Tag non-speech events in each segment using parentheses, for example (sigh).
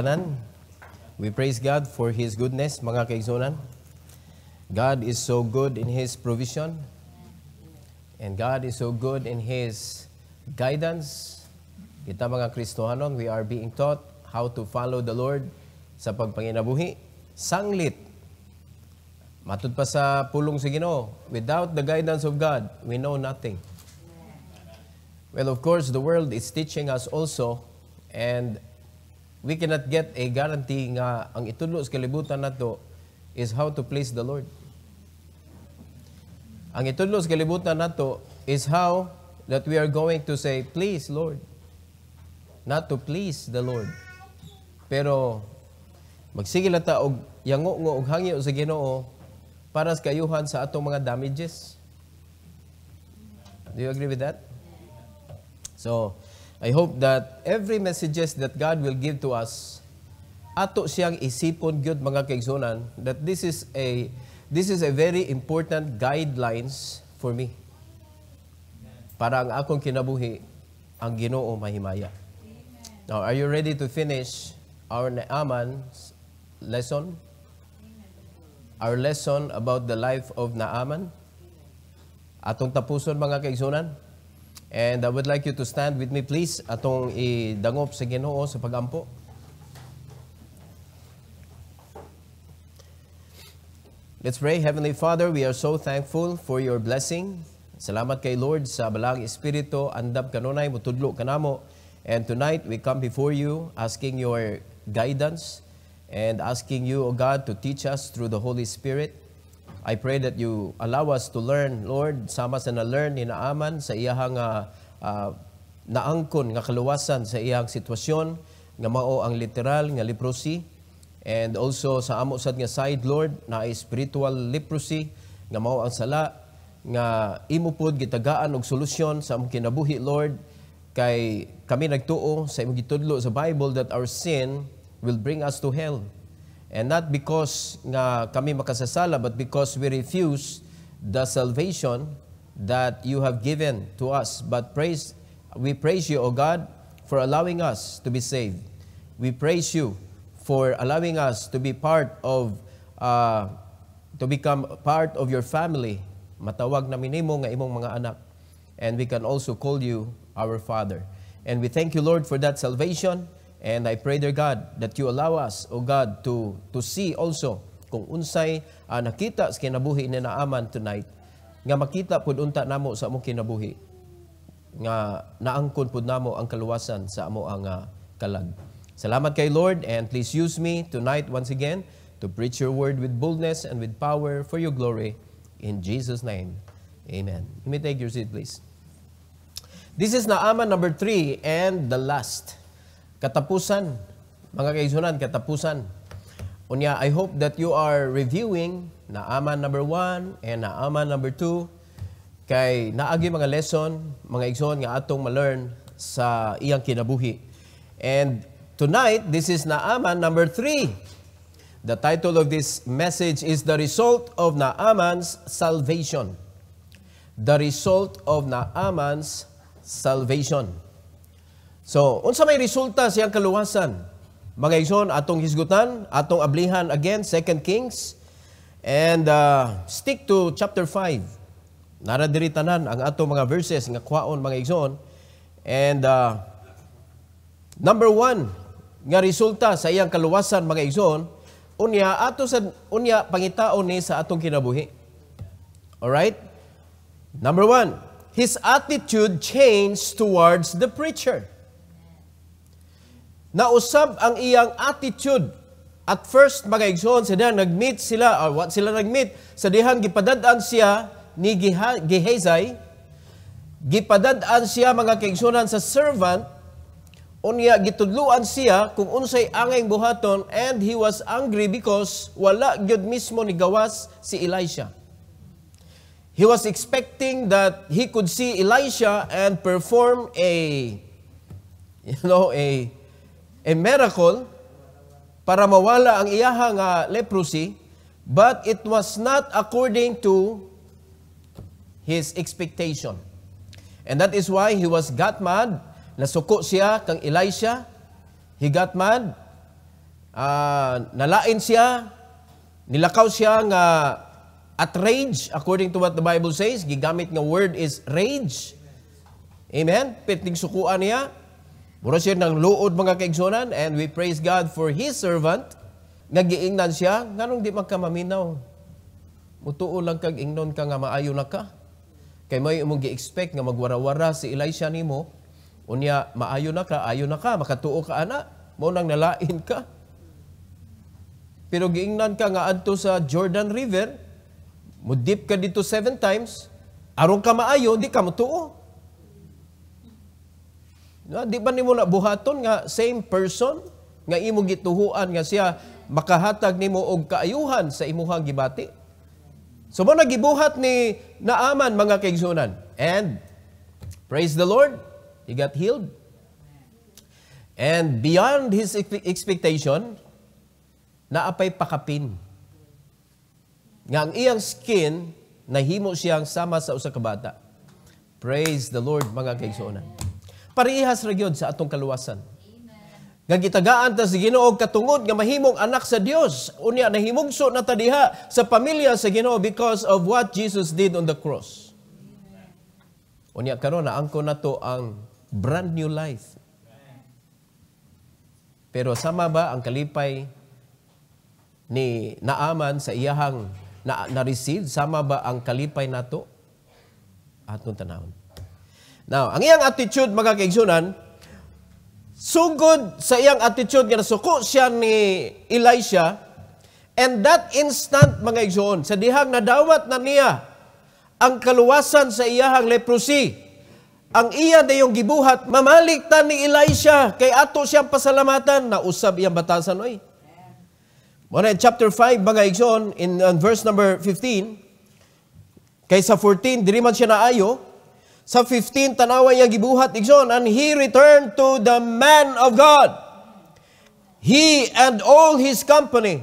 tanan. We praise God for His goodness, mga kaigsunan. God is so good in His provision. And God is so good in His guidance. Kita mga Kristohanon, we are being taught how to follow the Lord sa pagpanginabuhi. Sanglit. Matud pa sa pulong sa si Ginoo. Without the guidance of God, we know nothing. Well, of course, the world is teaching us also and we cannot get a guarantee nga ang itulo sa kalibutan nato is how to please the Lord. Ang itulo sa kalibutan nato is how that we are going to say, please, Lord. Not to please the Lord. Pero, magsigil ta og yango ngo og hangyo sa ginoo para sa kayuhan sa atong mga damages. Do you agree with that? So, I hope that every messages that God will give to us, ato siyang isipon gyud mga kaigsunan that this is a this is a very important guidelines for me. Para ang akong kinabuhi, ang ginoo mahimaya. Now, are you ready to finish our Naaman's lesson? Our lesson about the life of Naaman? Atong tapuson mga kaigsunan? And I would like you to stand with me please atong idangop sa Ginoo sa pagampo. Let's pray. Heavenly Father, we are so thankful for your blessing. Salamat kay Lord sa balang espiritu andam kanunay mutudlo kanamo. And tonight we come before you asking your guidance and asking you, O God, to teach us through the Holy Spirit. I pray that you allow us to learn, Lord, sama sa na-learn ni Naaman sa iyahang uh, uh, naangkon nga kaluwasan sa iyang sitwasyon nga mao ang literal nga leprosy and also sa amo sad nga side Lord na spiritual leprosy nga mao ang sala nga imo pod gitagaan og solusyon sa among kinabuhi Lord kay kami nagtuo sa imong gitudlo sa Bible that our sin will bring us to hell And not because nga kami makasasala, but because we refuse the salvation that you have given to us. But praise, we praise you, O God, for allowing us to be saved. We praise you for allowing us to be part of, uh, to become part of your family. Matawag namin nimo nga imong mga anak. And we can also call you our Father. And we thank you, Lord, for that salvation. And I pray, dear God, that you allow us, O God, to, to see also kung unsay uh, nakita sa kinabuhi ni naaman tonight, nga makita pud unta namo sa among kinabuhi, nga naangkon pud namo ang kaluwasan sa amo ang uh, kalag. Salamat kay Lord, and please use me tonight once again to preach your word with boldness and with power for your glory. In Jesus' name, amen. You may take your seat, please. This is Naaman number three and the last. Katapusan, mga kaisunan, katapusan. Unya, I hope that you are reviewing naaman number 1 and naaman number 2 kay naagi mga lesson, mga igsoon nga atong ma-learn sa iyang kinabuhi. And tonight, this is Naaman number 3. The title of this message is The Result of Naaman's Salvation. The Result of Naaman's Salvation. So, unsa may resulta sa iyang kaluwasan? Mga igsoon, atong hisgutan, atong ablihan again, 2 Kings, and uh, stick to chapter 5. Naradiri tanan ang atong mga verses nga kwaon mga igsoon. And uh, number one nga resulta sa iyang kaluwasan mga igsoon, unya ato sa unya pangitaon ni sa atong kinabuhi. All right? Number one, his attitude changed towards the preacher nausab ang iyang attitude at first mga igsoon sila nagmeet sila or what sila nagmeet sa dihang gipadad-an siya ni Gehezay gipadad-an siya mga kaigsunan sa servant unya gitudluan siya kung unsay angay buhaton and he was angry because wala gyud mismo ni gawas si Elisha He was expecting that he could see Elisha and perform a (laughs) you know a a miracle para mawala ang iyaha nga leprosy, but it was not according to his expectation. And that is why he was got mad, nasuko siya kang Elisha, he got mad, uh, nalain siya, nilakaw siya nga at rage, according to what the Bible says, gigamit nga word is rage. Amen? Piting sukuan niya. Mura siya ng luod mga kaigsunan and we praise God for His servant. Nagiingnan siya, nganong di magkamaminaw. Mutuo lang kag ingnon ka nga maayo na ka. Kay may imong gi-expect nga magwarawara si Elisha nimo, unya maayo na ka, ayo na ka, makatuo ka ana, mao nang nalain ka. Pero giingnan ka nga adto sa Jordan River, mudip ka dito seven times, aron ka maayo, di ka mutuo. No, di ba nimo na buhaton nga same person nga imo gituhuan nga siya makahatag nimo og kaayuhan sa imuhang gibati? So mo nagibuhat ni Naaman mga kaigsunan. And praise the Lord, he got healed. And beyond his expectation, naapay pakapin. Nga ang iyang skin, nahimo siyang sama sa usa ka bata. Praise the Lord, mga kaigsuonan parihas ra sa atong kaluwasan. Amen. Gagitagaan ta sa Ginoo katungod nga mahimong anak sa Dios. Unya nahimugso na ta diha sa pamilya sa Ginoo because of what Jesus did on the cross. Amen. Unya karon na angko nato ang brand new life. Pero sama ba ang kalipay ni Naaman sa iyahang na, na-receive? Sama ba ang kalipay nato? Atong tanawon. Now, ang iyang attitude mga kaigsunan, sugod sa iyang attitude nga nasuko siya ni Elisha, and that instant mga igsoon, sa dihang nadawat na niya ang kaluwasan sa iyahang leprosy, ang iya na yung gibuhat, mamaliktan ni Elisha, kay ato siyang pasalamatan, na usab iyang batasan, oy. Muna chapter 5, mga igsoon, in, in uh, verse number 15, kay sa 14, diri man siya ayo, sa 15, tanawa niya gibuhat igsoon, and he returned to the man of God, he and all his company,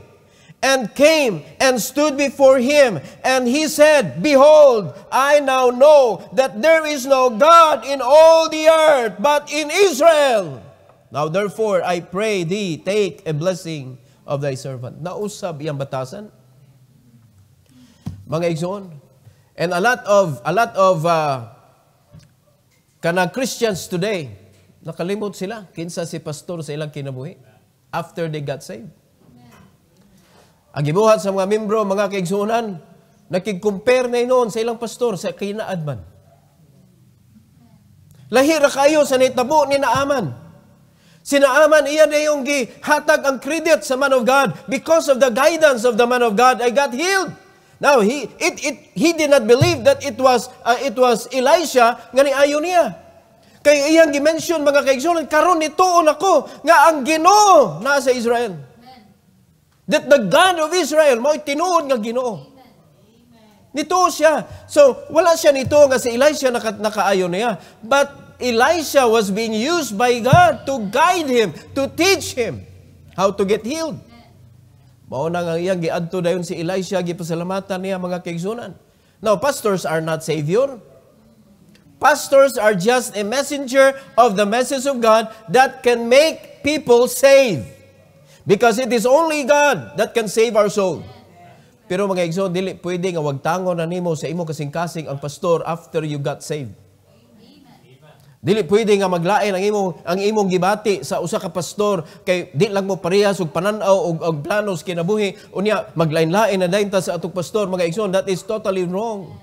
and came and stood before him, and he said, Behold, I now know that there is no God in all the earth, but in Israel. Now therefore, I pray thee, take a blessing of thy servant. Nausab iyang batasan. Mga igsoon, and a lot of, a lot of, uh, Kana Christians today, nakalimot sila kinsa si pastor sa ilang kinabuhi after they got saved. Agibuhat sa mga membro, mga kaigsunan, nakig na noon sa ilang pastor sa kinaadman. Lahira kayo sa nitabo ni Naaman. Sinaaman iya na yung gi hatag ang credit sa man of God. Because of the guidance of the man of God, I got healed. Now he it it he did not believe that it was uh, it was Elisha nga ayo niya. Kay iyang gimension mga kaigsoon karon ni nituon ako nga ang Ginoo naa sa Israel. Amen. That the God of Israel mao tinuod nga Ginoo. Nito siya. So, wala siya nito nga si Elisha naka, nakaayo niya. But Elisha was being used by God to guide him, to teach him how to get healed. Mao na nga iya giadto dayon si Elisha gipasalamatan niya mga kaigsunan. Now, pastors are not savior. Pastors are just a messenger of the message of God that can make people save. Because it is only God that can save our soul. Pero mga igsoon, dili pwede nga wagtangon na nimo sa imo kasing-kasing ang pastor after you got saved. Dili pwede nga maglain ang imong ang imong gibati sa usa ka pastor kay di lang mo parehas og panan-aw og, og planos kinabuhi unya maglain-lain na dayon ta sa atong pastor mga igsoon that is totally wrong.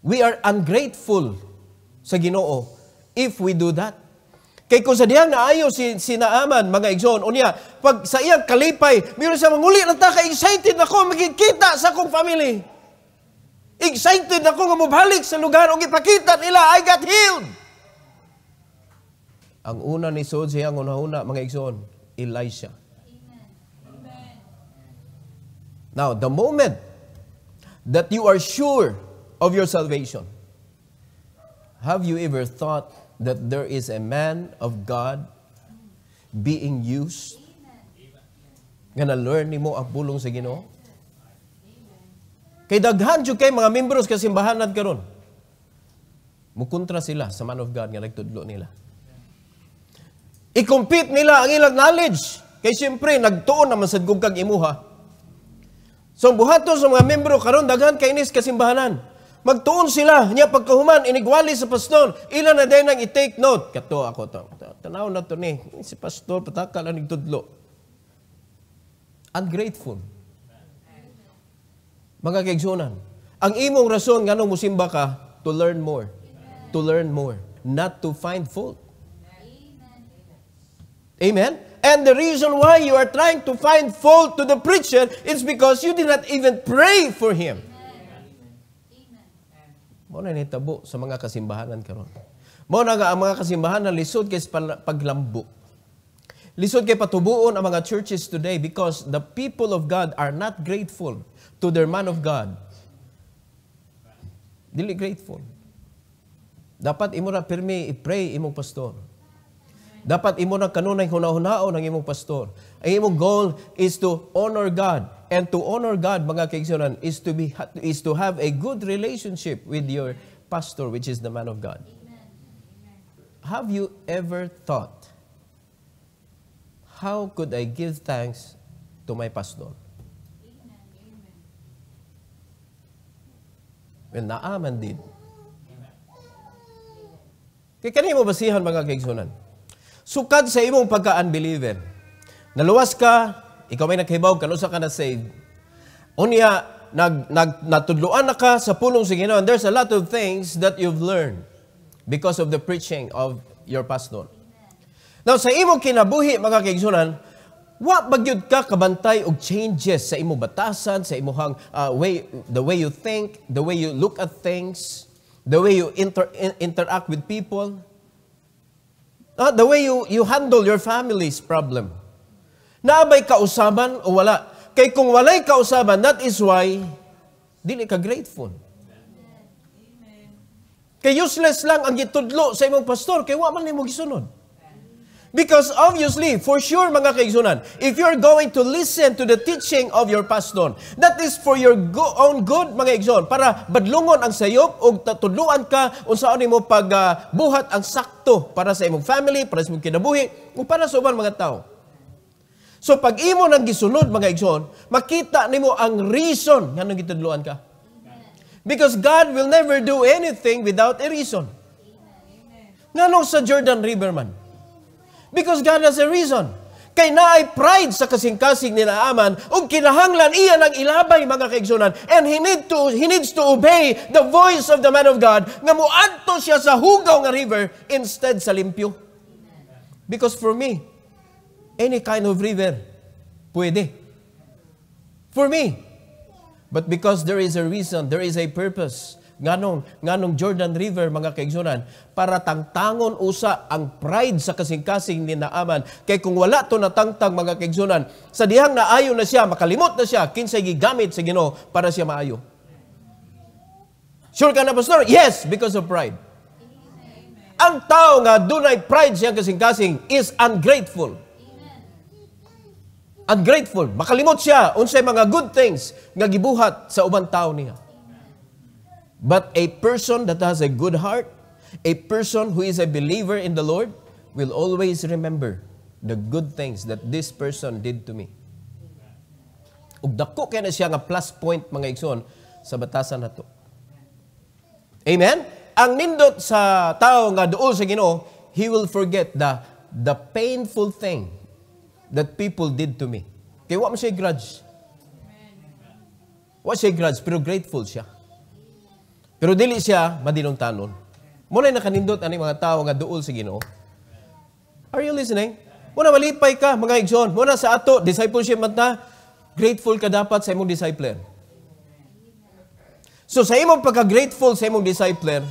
We are ungrateful sa Ginoo if we do that. Kay kung sa diyang naayo si sinaaman mga igsoon unya pag sa iyang kalipay mayro sa manguli lang ta kay excited ko magkita sa akong family. Excited ako nga mabalik sa lugar o ipakita nila, I got healed. Ang una ni Sod ang una-una, mga igsoon, Elisha. Amen. Now, the moment that you are sure of your salvation, have you ever thought that there is a man of God being used? Nga na-learn ni mo ang bulong sa Ginoo? Kay daghan jud kay mga members sa simbahanan karon. Mukontra sila sa man of God nga nagtudlo nila. I-compete nila ang ilang knowledge. Kay siyempre, nagtuon naman sa kag imuha. So, buhaton sa mga membro karon daghan kainis kasimbahanan. Magtuon sila niya pagkahuman, inigwali sa pastor. Ilan na din ang i-take note. Kato ako to. Tanaw na to ni. Si pastor, patakal ang nagtudlo. Ungrateful. Mga kaigsunan, ang imong rason nganong musimba ka to learn more. Amen. To learn more, not to find fault. Amen. Amen. And the reason why you are trying to find fault to the preacher is because you did not even pray for him. Amen. Mo na ni tabo sa mga kasimbahanan karon. Mo na nga ang mga kasimbahan na lisod kay paglambo. Lisod kay patubuon ang mga churches today because the people of God are not grateful to their man of God. Dili grateful. Dapat imo na pirmi i-pray imong pastor. Dapat imo na kanunay hunahunaon ang imong pastor. Ang imong goal is to honor God. And to honor God, mga kaigsunan, is to be is to have a good relationship with your pastor, which is the man of God. Have you ever thought, how could I give thanks to my pastor? when Naaman did. Kaya kanina mo basihan mga kaigsunan. Sukad sa imong pagka-unbeliever. Naluwas ka, ikaw may naghibaw, kanusa ka na save Unya, nag, nag, natudluan na ka sa pulong sa Ginoo. There's a lot of things that you've learned because of the preaching of your pastor. Now, sa imong kinabuhi, mga kaigsunan, Wa bagyod ka kabantay og changes sa imo batasan, sa imong uh, ah, way the way you think, the way you look at things, the way you inter- interact with people. Uh, the way you you handle your family's problem. Naabay usaban o wala? Kay kung walay ka usaban, that is why dili ka grateful. Amen. Kay useless lang ang gitudlo sa imong pastor kay wa man nimo gisunod. Because obviously, for sure mga kaigsunan, if you're going to listen to the teaching of your pastor, that is for your go own good mga igsoon, para badlungon ang sayop o tudluan ka unsaon nimo pagbuhat uh, ang sakto para sa imong family, para sa imong kinabuhi, o para sa ubang mga tao. So pag imo nang gisunod mga igsoon, makita nimo ang reason nganong gitudluan ka. Because God will never do anything without a reason. Nganong sa Jordan Riverman? Because God has a reason. Kay naay pride sa kasing-kasing nila aman ug kinahanglan iya ang ilabay mga kaigsunan and he need to he needs to obey the voice of the man of God nga muadto siya sa hugaw nga river instead sa limpyo. Because for me any kind of river pwede. For me. But because there is a reason, there is a purpose nganong nganong Jordan River mga kaigsunan para tangtangon usa ang pride sa kasing-kasing ni Naaman kay kung wala to natangtang mga kaigsunan sa dihang naayo na siya makalimot na siya kinsay gigamit sa Ginoo para siya maayo Sure ka na pastor? Yes, because of pride. Amen. Ang tao nga dunay pride siyang kasing-kasing is ungrateful. Amen. Ungrateful, makalimot siya unsay mga good things nga gibuhat sa ubang tao niya. But a person that has a good heart, a person who is a believer in the Lord, will always remember the good things that this person did to me. Ug dako kay na siya nga plus point mga igsoon sa batasan nato. Amen. Ang nindot sa tao nga duol sa Ginoo, he will forget the the painful thing that people did to me. Kay wa man siya grudge. Wa siya grudge pero grateful siya. Pero dili siya madilong-tanon. Muna na kanindot ani mga tao nga duol sa si Ginoo. Are you listening? Muna malipay ka mga igsoon. Muna sa ato discipleship man ta, grateful ka dapat sa imong discipler. So sa imong pagka-grateful sa imong discipler,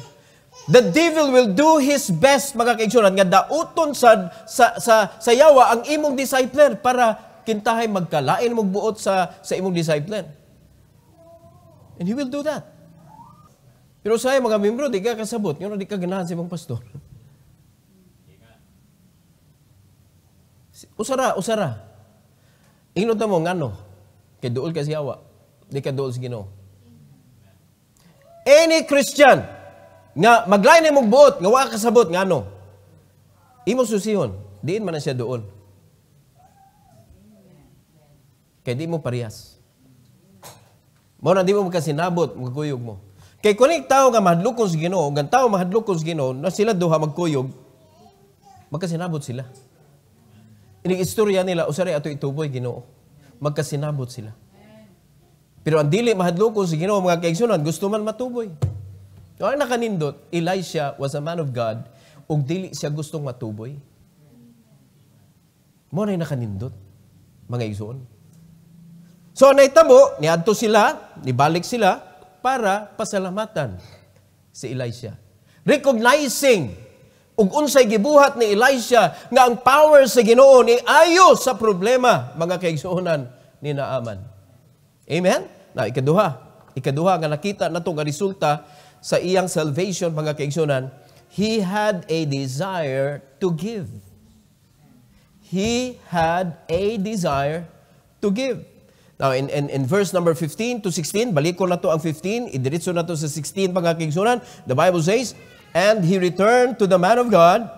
the devil will do his best mga kaigsoon nga dauton sa sa sa, sa yawa ang imong discipler para kintahay magkalain mong buot sa sa imong discipler. And he will do that. Pero sa mga membro, di ka kasabot. Ngayon, di ka ganahan sa ibang pastor. Usara, usara. Ingnon mo, ngano? Kay dool ka siyawa. Di ka dool si Ginoo. Any Christian nga maglain mong buot, nga wala kasabot, ngano? Imo susihon, diin man na siya doon. Kay di mo parehas. Mao na di mo makasinabot, magkuyog mo. Kay kung ang tao nga mahadlokon si Ginoo, ang tao mahadlokon sa Ginoo, na sila duha magkuyog, magkasinabot sila. Ini istorya nila, usari ato ituboy Ginoo. Magkasinabot sila. Pero ang dili mahadlokon si Ginoo mga kaigsunan, gusto man matuboy. No, ang nakanindot, Elisha was a man of God, ug dili siya gustong matuboy. Mo na nakanindot mga igsoon. So naitabo, niadto sila, nibalik sila, para pasalamatan si Elisha. Recognizing ug unsay gibuhat ni Elisha nga ang power sa Ginoo ni ayo sa problema mga kaigsuonan ni Naaman. Amen. Na ikaduha, ikaduha nga nakita nato nga resulta sa iyang salvation mga kaigsuonan, he had a desire to give. He had a desire to give. Now, in, in, in verse number 15 to 16, balik ko na to ang 15, idiritso na to sa 16 pagkakingsunan. The Bible says, And he returned to the man of God,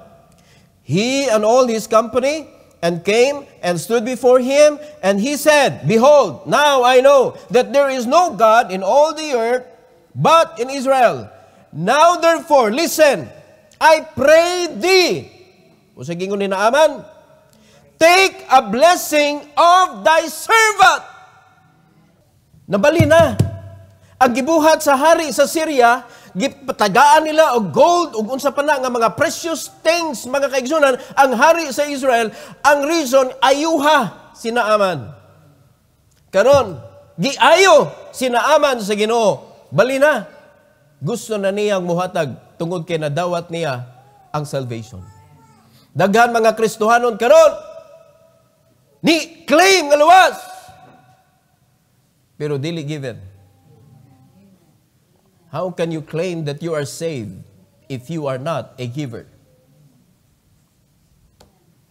he and all his company, and came and stood before him, and he said, Behold, now I know that there is no God in all the earth but in Israel. Now therefore, listen, I pray thee, o sa gingon ni Naaman, take a blessing of thy servant Nabali na. Ang gibuhat sa hari sa Syria, gipatagaan nila og gold ug unsa pa na nga mga precious things mga kaigsunan ang hari sa Israel ang reason ayuha sinaaman karon giayo sinaaman sa Ginoo bali na gusto na niyang muhatag tungod kay nadawat niya ang salvation daghan mga Kristohanon karon ni claim nga luwas pero dili given. How can you claim that you are saved if you are not a giver?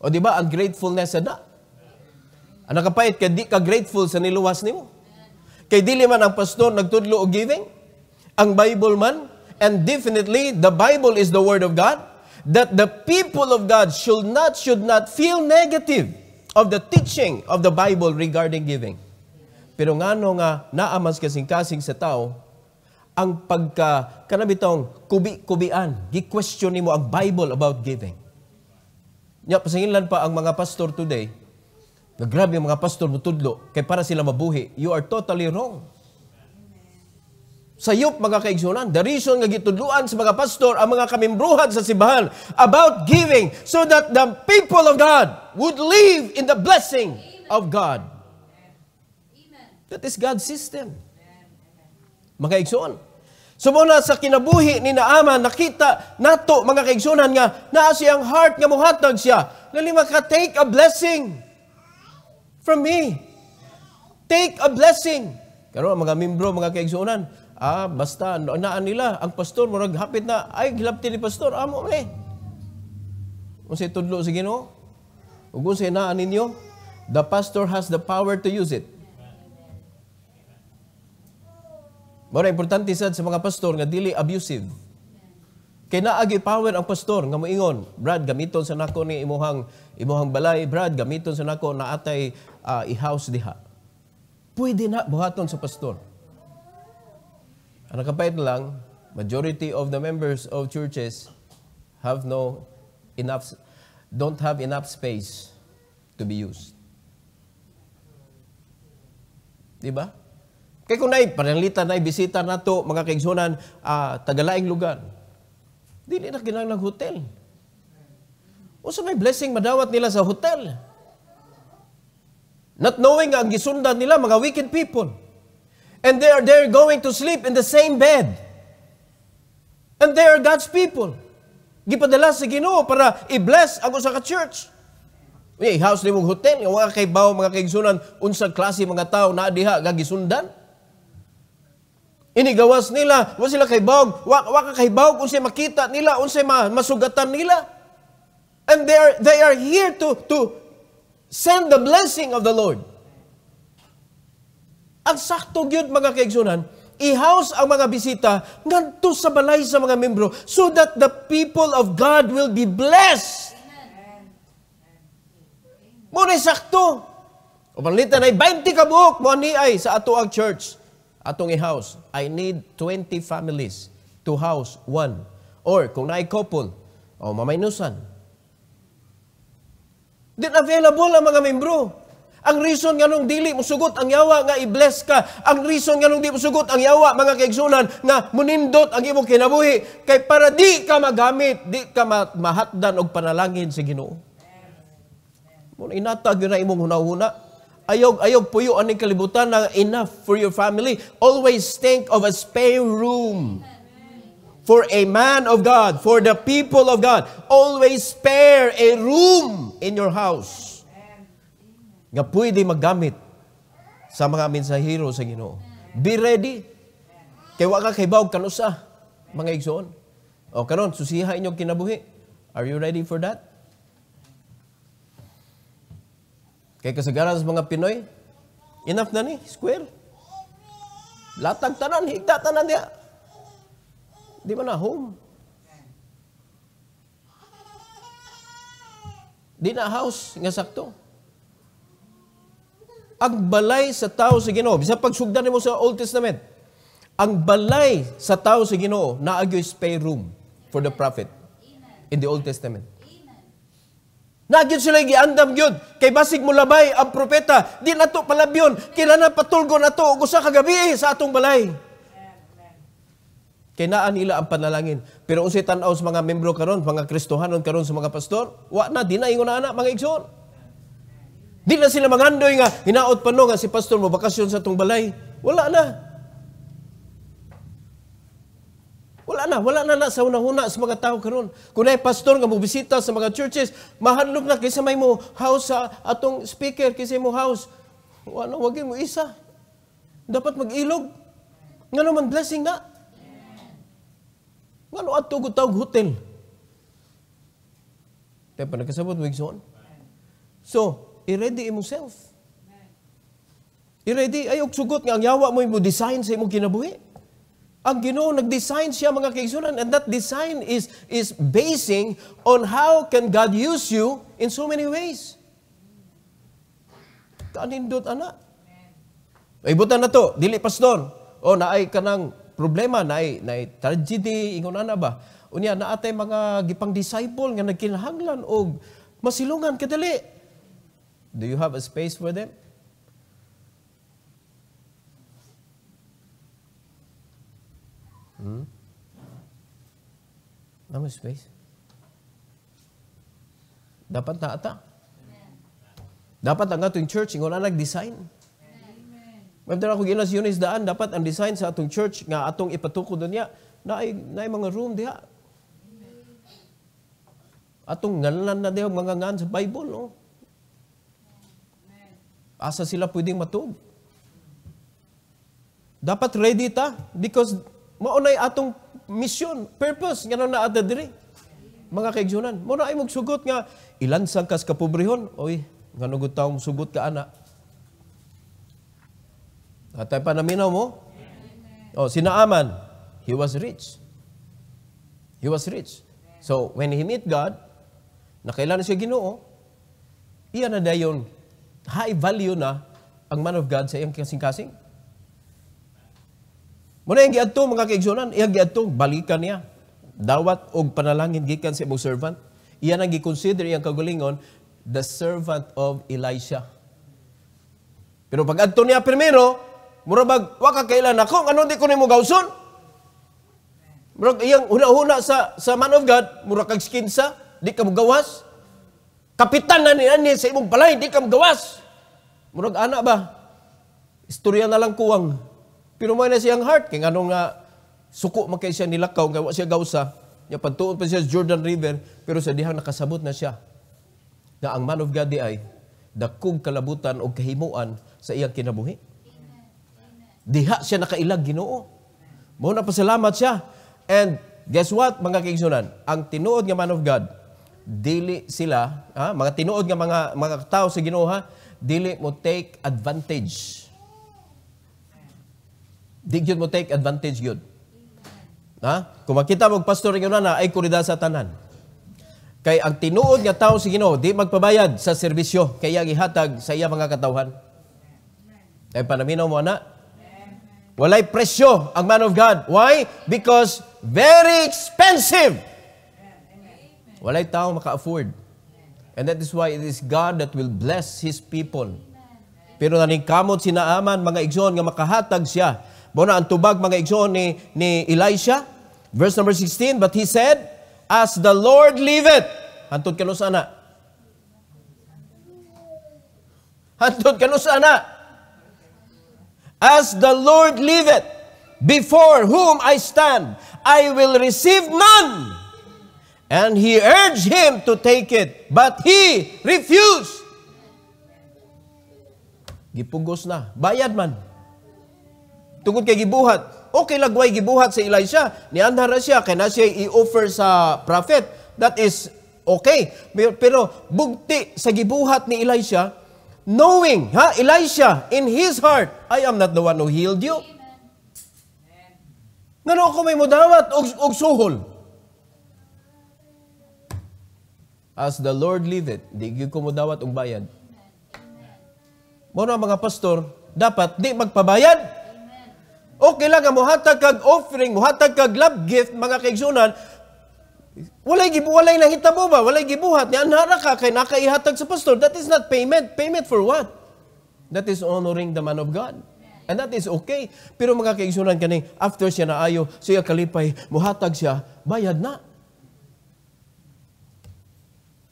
O di ba, ang gratefulness na. Ang nakapait, kay di ka grateful sa niluwas nimo. Kay dili man ang pastor nagtudlo og giving, ang Bible man, and definitely the Bible is the word of God, that the people of God should not should not feel negative of the teaching of the Bible regarding giving. Pero ngano nga naamas kasing-kasing sa tao, ang pagka, kanabitong kubi-kubian, gi-question nimo ang Bible about giving. Nya, pasingilan pa ang mga pastor today, na grabe ang mga pastor mo tudlo, kay para sila mabuhi, you are totally wrong. Sayop mga kaigsunan, the reason nga gitudluan sa mga pastor ang mga kamimbruhan sa simbahan about giving so that the people of God would live in the blessing of God. That is God's system. Mga igsoon. Sumuna so, sa kinabuhi ni Naaman, nakita nato mga kaigsunan nga naa siyang heart nga muhatag siya. Lalima ka, take a blessing from me. Take a blessing. Karon mga membro, mga kaigsunan, ah basta naa nila ang pastor murag hapit na ay gilabti ni pastor amo ah, ni. Unsay tudlo sa Ginoo? Ug unsay naa ninyo? The pastor has the power to use it. Mara importante sad sa mga pastor nga dili abusive. Kay naagi power ang pastor nga moingon, Brad gamiton sa nako ni imuhang imuhang balay, Brad gamiton sa nako naatay uh, ah, i-house diha. Pwede na buhaton sa pastor. Ang nakapait lang, majority of the members of churches have no enough don't have enough space to be used. 'Di ba? Kay kung na'y pananglitan na bisita nato mga kaigsunan, uh, tagalaing lugar. Dili na kinahanglan hotel. Usa may blessing madawat nila sa hotel. Not knowing ang gisundan nila mga wicked people. And they are there going to sleep in the same bed. And they are God's people. Gipadala sa si Ginoo para i-bless ang usa ka church. Uy, house ni mong hotel, nga kay bawo mga kaigsunan unsang klase mga tao na diha gagisundan. Inigawas nila, wa sila kay bawg, wa, wa ka kay bawg unsay makita nila, unsay ma, masugatan nila. And they are, they are here to, to send the blessing of the Lord. Ang sakto gyud mga kaigsunan, i-house ang mga bisita ngadto sa balay sa mga membro so that the people of God will be blessed. Mo sakto. Umanlita na 20 kabuok mo ni ay sa ato ang church atong i-house, I need 20 families to house one. Or kung na couple o oh, mamaynusan. Then available ang mga membro. Ang reason nga nung dili mo sugot ang yawa nga i-bless ka. Ang reason nga nung di mo sugot ang yawa mga kaigsunan nga munindot ang imong kinabuhi kay para di ka magamit, di ka mahatdan og panalangin sa si Ginoo. Mo inatag yun na imong hunahuna. Ayog, ayog puyo aning kalibutan na enough for your family. Always think of a spare room for a man of God, for the people of God. Always spare a room in your house nga pwede magamit sa mga mensahero sa Ginoo. Be ready. Kay wa ka kaybaw kanusa mga igsoon. O kanon susiha inyong kinabuhi. Are you ready for that? Kaya kasagaran sa mga Pinoy, enough na ni, square. Latag tanan, higta tanan niya. Di man na home. Di na house, nga sakto. Ang balay sa tao sa Ginoo, bisa pagsugdan mo sa Old Testament, ang balay sa tao sa Ginoo, naagyo spare room for the prophet in the Old Testament. Nagyod sila giandam gyud kay basig mo labay ang propeta di nato palabyon kinana patulgo nato og usa ka gabi eh, sa atong balay. Kay naa nila ang panalangin. Pero unsay tan-aw sa mga membro karon, mga Kristohanon karon sa mga pastor, wa na di na ingon ana mga igsoon. Di na sila mangandoy nga hinaot pa no nga si pastor mo bakasyon sa atong balay. Wala na. Wala na, wala na na sa una-una sa mga tao karon. Kung ay pastor nga bisita sa mga churches, mahadlok na kaysa may mo house sa atong speaker kaysa mo house. Wala, wag mo isa. Dapat mag-ilog. Nga naman blessing na. Nga no ato gutawag hotel. Kaya pa nagkasabot, Wigson. So, i-ready self. I-ready. Ay, og sugot nga ang yawa mo mo design sa imong kinabuhi. Ang Ginoo nag-design siya mga kaigsunan and that design is is basing on how can God use you in so many ways. Kanindot ana. Ibutan na to, dili pastor. O naay kanang problema naay naay tragedy ingon ana ba? Unya na atay mga gipang disciple nga nagkinahanglan og masilungan kadali. Do you have a space for them? Hmm? How ano space? Dapat na ata. Amen. Dapat ang ating church, ingon na nag-design. Amen. na ko ginas yun daan, dapat ang design sa atong church nga atong ipatukod niya na ay, na ay mga room diha. Atong ngalan na diha mga ngan sa Bible. No? Asa sila pwedeng matug? Dapat ready ta because maunay atong mission, purpose, nga na ada diri. Mga kaigsunan, muna ay magsugot nga, ilan sang kas kapobrehon? Oy, nga nugod taong sugot ka ana. Atay pa naminaw mo? Oh, sinaaman, he was rich. He was rich. So, when he meet God, nakailan siya ginoo, iya na dayon, high value na ang man of God sa iyang kasing-kasing. Muna yung giadto mga kaigsunan, iyang giadto balikan niya. Dawat og panalangin gikan sa imong servant. Iyan ang gikonsider iyang kagulingon the servant of Elisha. Pero pag adto niya primero, mura bag wa ka kailan ako ngano di ko nimo gawson? Murag iyang una-una sa sa man of God, mura kag skinsa, di ka gawas. Kapitan na ni ani sa imong balay, di ka gawas. Murag anak ba? Istorya na lang kuwang. Pero may na siyang heart. Kaya ano nga, ah, suko man siya nilakaw, kaya siya gausa. Niya pantuon pa siya sa Jordan River, pero sa dihang nakasabot na siya. Na ang man of God di ay, dakong kalabutan o kahimuan sa iyang kinabuhi. Diha siya nakailag ginoo. Mao na pasalamat siya. And guess what, mga kaigsunan? Ang tinuod nga man of God, dili sila, ha? Ah, mga tinuod nga mga, mga tao sa ginoo, ha? dili mo take advantage Di yun mo take advantage yun. Ha? Kung makita mo, pastor nga na, ay kurida sa tanan. Kay ang tinuod nga tao si Ginoo di magpabayad sa serbisyo kay ang ihatag sa iya mga katawhan. Ay panaminaw mo ana. Walay presyo ang man of God. Why? Because very expensive. Walay tao maka-afford. And that is why it is God that will bless His people. Pero naningkamot sinaaman mga igsoon nga makahatag siya mo na ang tubag mga igsoon ni, ni Elisha. Verse number 16, But he said, As the Lord liveth, hantod ka no sana. Hantod ka no sana. As the Lord liveth, before whom I stand, I will receive none. And he urged him to take it, but he refused. Gipugos na. Bayad man. Tungod kay gibuhat. Okay lagway gibuhat si Elisha. Nianha ra siya kay na siya i-offer sa prophet. That is okay. Pero bugti sa gibuhat ni Elisha, knowing, ha, Elisha, in his heart, I am not the one who healed you. Nga no, ako may mudawat og, og suhol. As the Lord it, di ko mudawat og bayad. Mo na mga pastor, dapat di magpabayad o kailangan muhatag kag offering, muhatag kag love gift, mga kaigsunan, walay gibu walay nang hitabo ba? Walay gibuhat ni anhara ka kay nakaihatag sa pastor. That is not payment. Payment for what? That is honoring the man of God. And that is okay. Pero mga kaigsunan kaning after siya naayo, siya kalipay, muhatag siya, bayad na.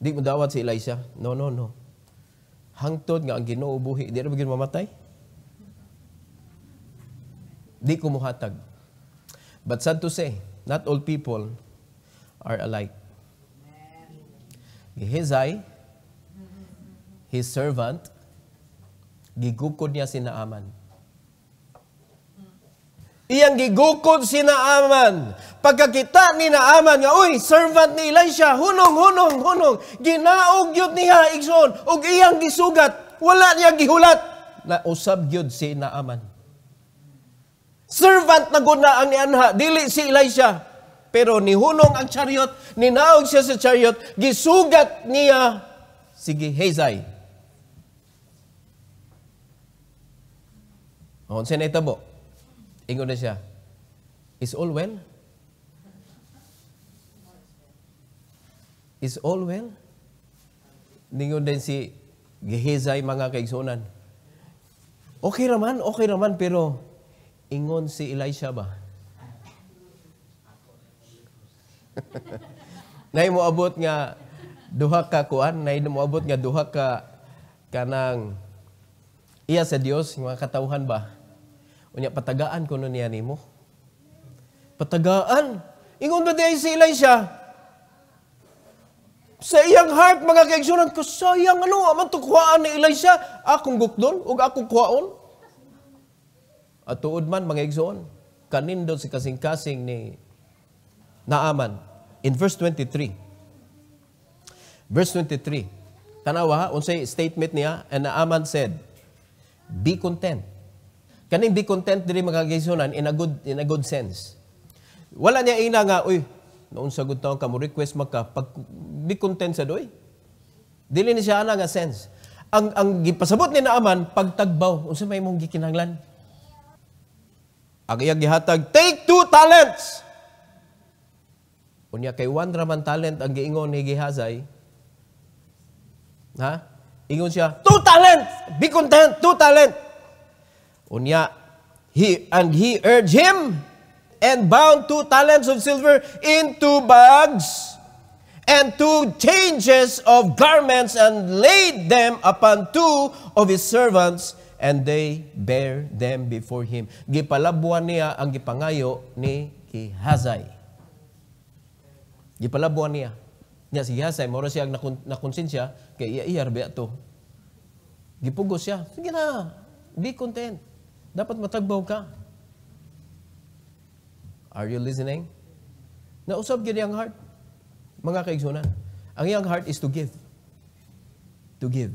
Di mo dawat si Elisha. No, no, no. Hangtod nga ang ginoo buhi, di ra mamatay? Di kumuhatag. But sad to say, not all people are alike. Gihizay, his servant, gigukod niya sinaaman. Iyang gigukod sinaaman. Pagkakita ni naaman nga, uy, servant ni Elisha, hunong, hunong, hunong, ginaog yun niya, igsoon, og iyang gisugat, wala niya gihulat. Nausab yun si naaman. Servant na guna ang ianha, dili si Elisha. Pero nihunong ang chariot, ninaog siya sa chariot, gisugat niya si Gehezai. Mahon oh, siya na itabo. Ingon na siya, Is all well? Is all well? Ningon din si Gehezai mga kaigsunan. Okay raman, okay raman, pero Ingon si Elisha ba? (laughs) nay moabot nga duha ka kuan, nay moabot nga duha ka kanang iya sa Dios nga katawhan ba? Unya patagaan kuno niya nimo. Patagaan. Ingon ba di si Elisha? sa iyang heart mga kaigsunan ko sayang ano aman tukwaan ni Elisha akong gukdon ug akong kuwaon at tuod man mga igsoon, kanindot si kasing-kasing ni Naaman. In verse 23, verse 23, tanawa, unsay statement niya, and Naaman said, Be content. Kaning be content diri mga igsoon in a good, in a good sense. Wala niya ina nga, uy, noon sagot taon ka request magka pag be content sa doy dili ni siya ana nga sense ang ang gipasabot ni Naaman pagtagbaw unsa may imong gikinahanglan ang iya gihatag, take two talents! Unya kay one raman talent ang giingon ni Gihazay. Ha? Ingon siya, two talents! Be content, two talent! Unya, he, and he urged him and bound two talents of silver in two bags and two changes of garments and laid them upon two of his servants and they bear them before him. Gipalabuan niya ang gipangayo ni Kihazay. Gipalabuan niya. Niya si Kihazay, moro siya nakonsensya, kay iya iyarbe ato. Gipugos siya. Sige na, be content. Dapat matagbaw ka. Are you listening? Nausap gini ang heart. Mga kaigsunan. Ang iyang heart is to give. To give.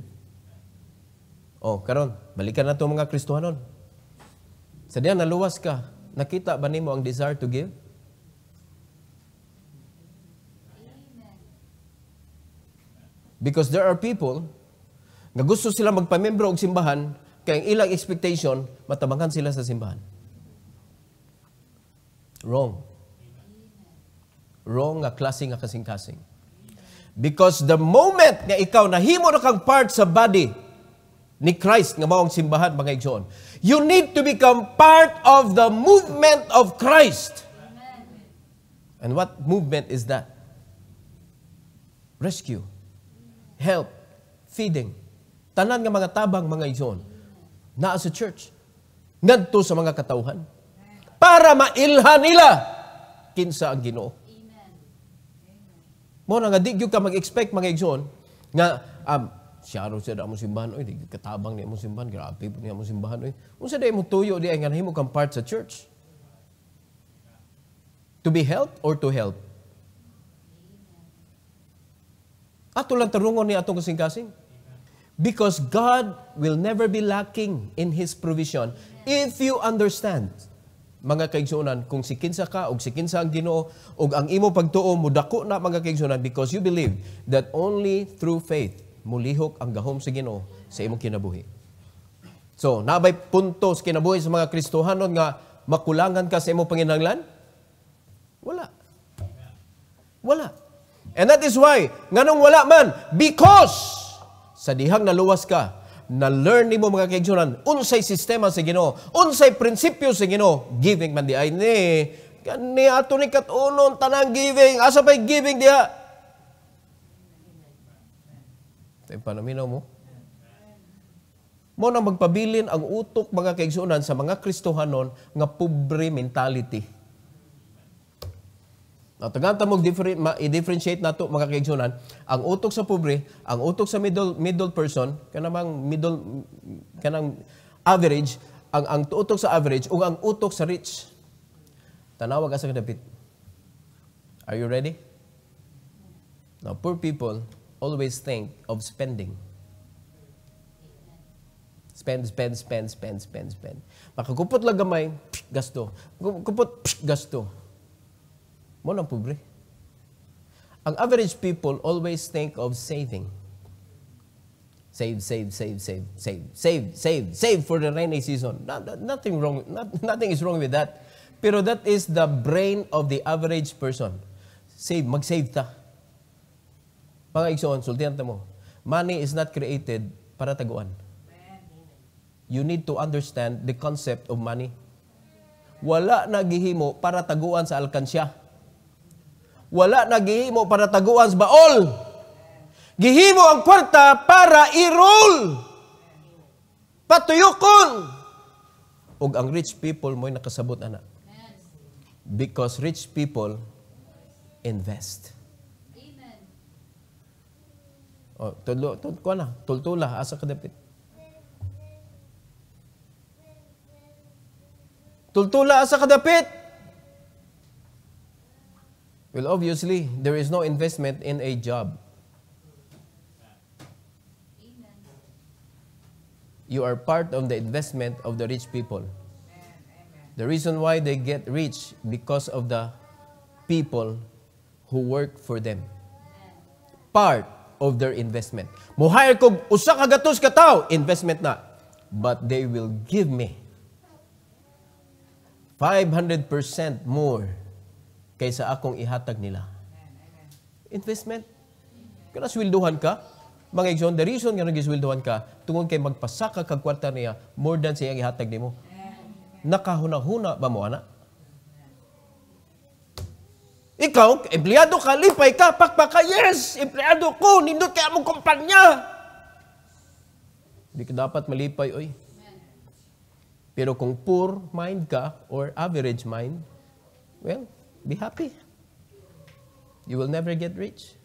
O, oh, karon, balikan na ito mga Kristohanon. Sa diyan, naluwas ka. Nakita ba nimo ang desire to give? Because there are people na gusto sila magpamembro og simbahan, kaya ang ilang expectation, matabangan sila sa simbahan. Wrong. Wrong nga klase nga kasing-kasing. Because the moment nga ikaw nahimo na kang part sa body, ni Christ nga maong simbahan mga igsoon. You need to become part of the movement of Christ. And what movement is that? Rescue, help, feeding. Tanan nga mga tabang mga igsoon. Naa sa church. Ngadto sa mga katauhan. Para mailhan nila kinsa ang Ginoo. Mo na nga di ka mag-expect mga igsoon nga um, Sharon siya mo simbahan, oy, di katabang niya mo simbahan, grabe po niya mo simbahan, oy. Unsa day mo tuyo di ay nganhimo kang part sa church? To be helped or to help? Ato ah, lang tarungon ni atong kasing-kasing. Because God will never be lacking in His provision if you understand mga kaigsunan kung si kinsa ka og si kinsa ang Ginoo og ang imo pagtuo mo dako na mga kaigsunan because you believe that only through faith mulihok ang gahom sa Ginoo sa imong kinabuhi. So, nabay punto sa kinabuhi sa mga Kristohanon nga makulangan ka sa imong panginahanglan? Wala. Wala. And that is why, nganong wala man, because sa dihang naluwas ka, na-learn nimo mga kaigsunan, unsay sistema sa Ginoo, unsay prinsipyo sa Ginoo, giving man di ay ni, ni ato ni katunon, tanang giving, asa pa'y giving diha, ito panaminaw mo. Mo na magpabilin ang utok mga kaigsunan sa mga Kristohanon nga pobre mentality. Na Nataganta mo i-differentiate nato mga kaigsunan ang utok sa pobre, ang utok sa middle middle person, kanang middle kanang average, ang ang utok sa average ug ang utok sa rich. Tanawag asa kadapit. Are you ready? Now, poor people always think of spending. Spend, spend, spend, spend, spend, spend. Makakupot lang gamay, psh, gasto. Kupot, psh, gasto. Mo lang pobre. Ang average people always think of saving. Save, save, save, save, save, save, save, save for the rainy season. Not, nothing wrong, not, nothing is wrong with that. Pero that is the brain of the average person. Save, mag-save ta. Mga igsoon, sultiyante mo. Money is not created para taguan. You need to understand the concept of money. Wala nagihimo para taguan sa alkansya. Wala nagihimo para taguan sa baol. Gihimo ang kwarta para i Patuyokon. Og ang rich people mo'y nakasabot, anak. Because rich people invest. O, oh, tulo, tul, ko na, tultula, asa ka dapit. Tultula, asa ka dapit. Well, obviously, there is no investment in a job. You are part of the investment of the rich people. The reason why they get rich because of the people who work for them. Part of their investment. Mo-hire kog usa ka gatos ka tawo, investment na. But they will give me 500% more kaysa akong ihatag nila. Investment. Kaya swilduhan ka. Mga igsoon, the reason nga nagiswilduhan ka, tungod kay magpasaka kag kwarta niya, more than sa iyang ihatag nimo. Nakahuna-huna ba mo, anak? Ikaw, empleyado ka, lipay ka, pakpaka, yes, empleyado ko, nindot kaya mong kumpanya. Hindi ka dapat malipay, oy. Pero kung poor mind ka or average mind, well, be happy. You will never get rich.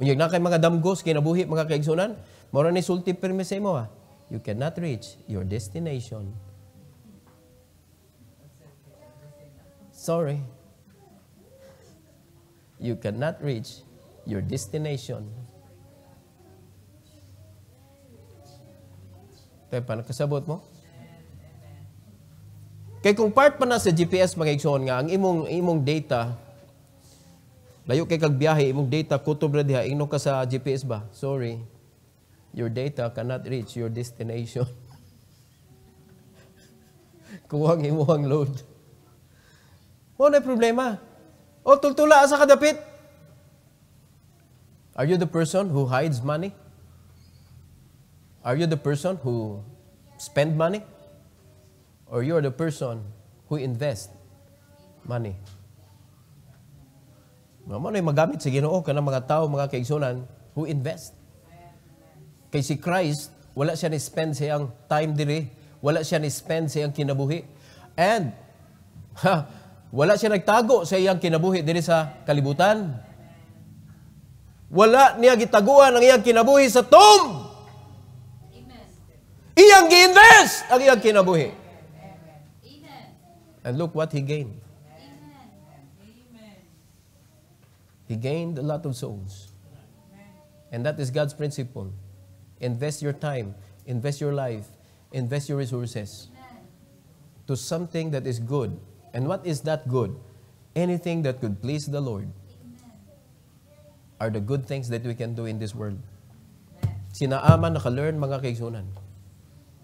Unyag na kay mga damgos, kinabuhi, mga kaigsunan, mora ni sulti permi sa ha. Ah. You cannot reach your destination Sorry. You cannot reach your destination. Tayo pa, nakasabot mo? Kay kung part pa na sa GPS magigsoon nga ang imong imong data layo kay kag biyahe imong data kutob ra diha ingno ka sa GPS ba? Sorry. Your data cannot reach your destination. (laughs) Kuwang imong load. Wala oh, problema. O oh, tultula sa kadapit. Are you the person who hides money? Are you the person who spend money? Or you are the person who invest money? Mga na magamit sa Ginoo kana mga tao, mga kaigsunan who invest. Kay si Christ, wala siya ni spend siyang time diri, wala siya ni spend siyang kinabuhi. And (laughs) ha, wala siya nagtago sa iyang kinabuhi diri sa kalibutan. Wala niya gitaguan ang iyang kinabuhi sa tomb. Iyang gi-invest ang iyang kinabuhi. And look what he gained. Amen. He gained a lot of souls. And that is God's principle. Invest your time, invest your life, invest your resources to something that is good And what is that good? Anything that could please the Lord are the good things that we can do in this world. Sinaama, naka-learn mga kaigsunan.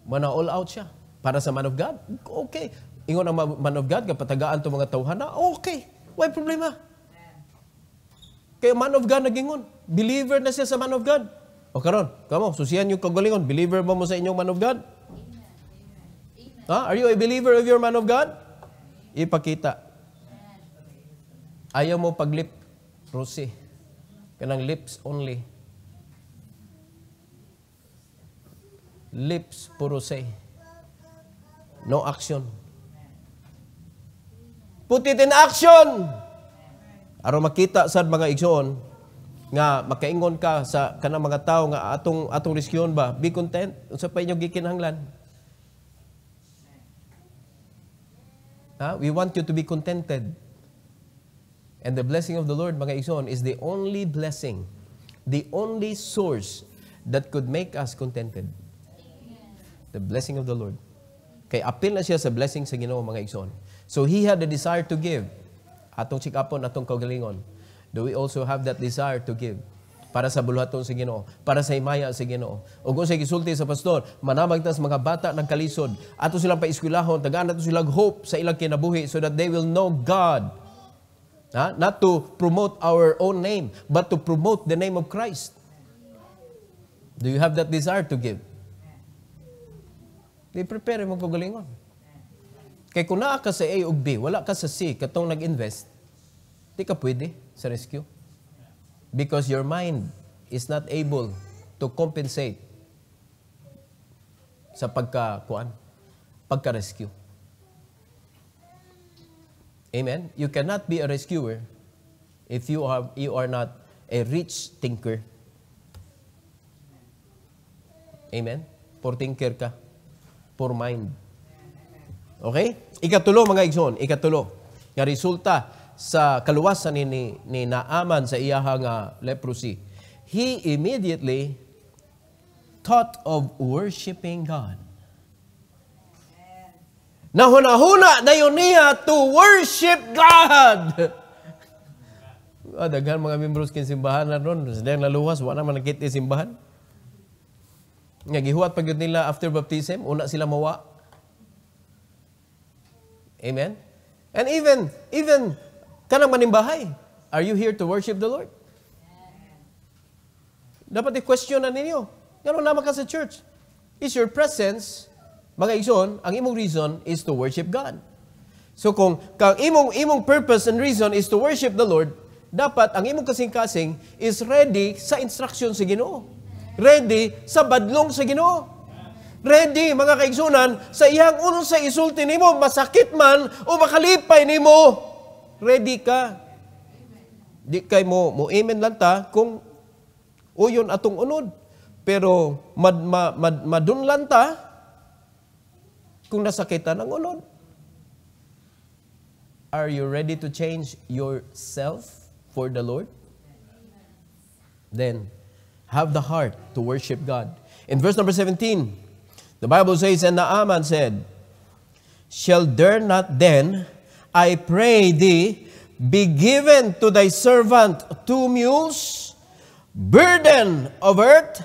Mana all out siya. Para sa man of God, okay. Ingon ang man of God, kapatagaan to mga tawhana, okay. Why problema? Kaya man of God nagingon. Believer na siya sa man of God. O karon, kamo, susiyan yung kagalingon. Believer ba mo sa inyong man of God? Amen. Amen. Ha? Are you a believer of your man of God? Ipakita. Ayaw mo paglip, lip, Rosie. Kanang lips only. Lips, puro say. No action. Put it in action! Aro makita sa mga igsoon, nga makaingon ka sa kanang mga tao nga atong atong risyon ba be content unsa pa inyo gikinahanglan Ha? We want you to be contented. And the blessing of the Lord, mga igsoon, is the only blessing, the only source that could make us contented. The blessing of the Lord. Kay apil na siya sa blessing sa Ginoo mga igsoon. So he had the desire to give. Atong sikapon, atong kagalingon. Do we also have that desire to give? para sa buluhaton sa Ginoo, para sa himaya sa Ginoo. Ug kung sa gisulti sa pastor, manamag tas mga bata ng kalisod, ato silang paeskwelahon, tagaan ato silang hope sa ilang kinabuhi so that they will know God. Ha? Not to promote our own name, but to promote the name of Christ. Do you have that desire to give? Di prepare mo kagalingon. Kay kung naa ka sa A o B, wala ka sa C, katong nag-invest, di ka pwede sa rescue because your mind is not able to compensate sa pagka kuan pagka-rescue. Amen? You cannot be a rescuer if you are, you are not a rich thinker. Amen? por thinker ka. por mind. Okay? Ikatulo mga igsoon, ikatulo. Nga resulta sa kaluwasan ni, ni, ni Naaman sa iyahang uh, leprosy, he immediately thought of worshiping God. Nahuna-huna dayon niya to worship God. (laughs) ah, daghan mga membros kin simbahan na ron. Sadayang laluwas, wala man nakita simbahan. Nga gihuwat pag nila after baptism, una sila mawa. Amen? And even, even Kanang manimbahay, are you here to worship the Lord? Dapat i-question na ninyo. Ganun naman ka sa church. Is your presence, mga igsoon, ang imong reason is to worship God. So kung kang imong imong purpose and reason is to worship the Lord, dapat ang imong kasing-kasing is ready sa instruction sa Ginoo. Ready sa badlong sa Ginoo. Ready, mga kaigsunan, sa iyang unong sa isulti nimo, masakit man o makalipay nimo ready ka. Di kay mo, mo amen lang ta kung uyon atong unod. Pero mad, mad, mad, madunlan ta kung nasakitan ang unod. Are you ready to change yourself for the Lord? Then, have the heart to worship God. In verse number 17, the Bible says, And Naaman said, Shall there not then I pray thee, be given to thy servant two mules, burden of earth,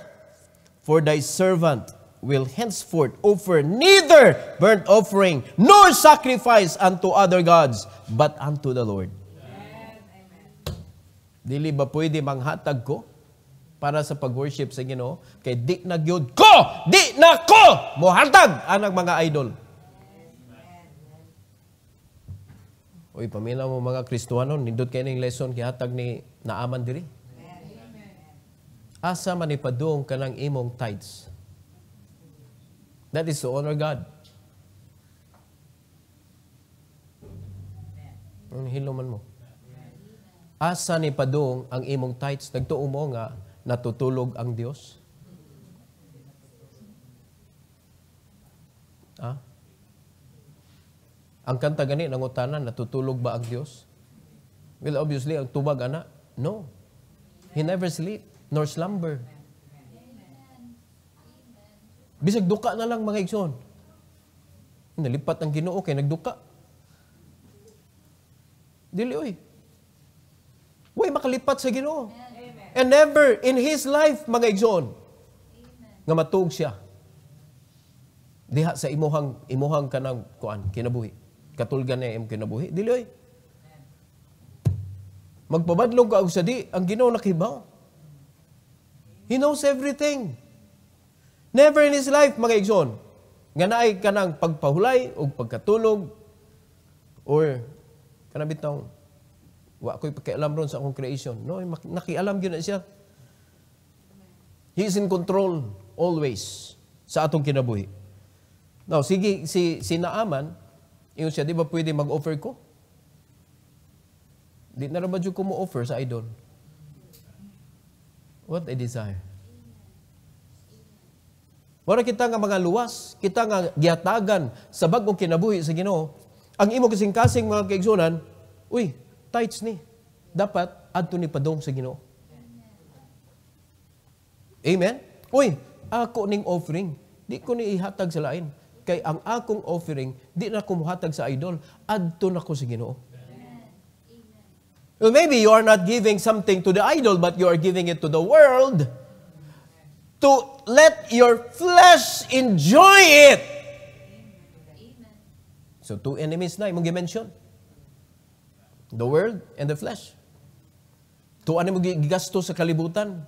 for thy servant will henceforth offer neither burnt offering nor sacrifice unto other gods, but unto the Lord. Amen. Dili ba pwede manghatag ko para sa pag-worship sa Ginoo? Kay di na gyud ko, di na ko mohatag anang mga idol. Uy, pamila mo mga Kristuano, nindot kayo ng lesson kihatag ni naaman diri. Asa manipadung ka ng imong tithes. That is to honor God. Ang hiluman mo. Asa ni padung ang imong tithes? Nagtuo mo nga natutulog ang Dios. Ang kanta gani ng utanan, natutulog ba ang Diyos? Well, obviously, ang tubag, ana, no. He never sleep, nor slumber. Bisag duka na lang mga igsoon. Nalipat ang ginoo kay nagduka. Dili, oy. Way makalipat sa ginoo. And never in his life, mga igsoon, nga matuog siya. Diha sa imuhang, imuhang kanang kuan, kinabuhi katulgan na imong kinabuhi Diloy. magpabadlog ka og sadi ang Ginoo nakibaw he knows everything never in his life mga igsoon nga naay kanang pagpahulay og pagkatulog or kana bitaw wa ko'y pakialam ron sa akong creation. No, nakialam gyud na siya. He is in control always sa atong kinabuhi. Now, sige, si, si Naaman, Ingon siya, di ba pwede mag-offer ko? Di na ba ko mo offer sa idol? What I desire. Wala kita nga mga luwas, kita nga giatagan sa bagong kinabuhi sa Ginoo. Ang imo kasing-kasing mga kaigsunan, uy, tights ni. Dapat adto ni padong sa Ginoo. Amen. Uy, ako ning offering, di ko ni ihatag sa lain kay ang akong offering di na kumuhatag sa idol adto na ko sa Ginoo. Well, maybe you are not giving something to the idol but you are giving it to the world to let your flesh enjoy it. So two enemies na imong gi-mention. The world and the flesh. Tuan mo gigasto sa kalibutan,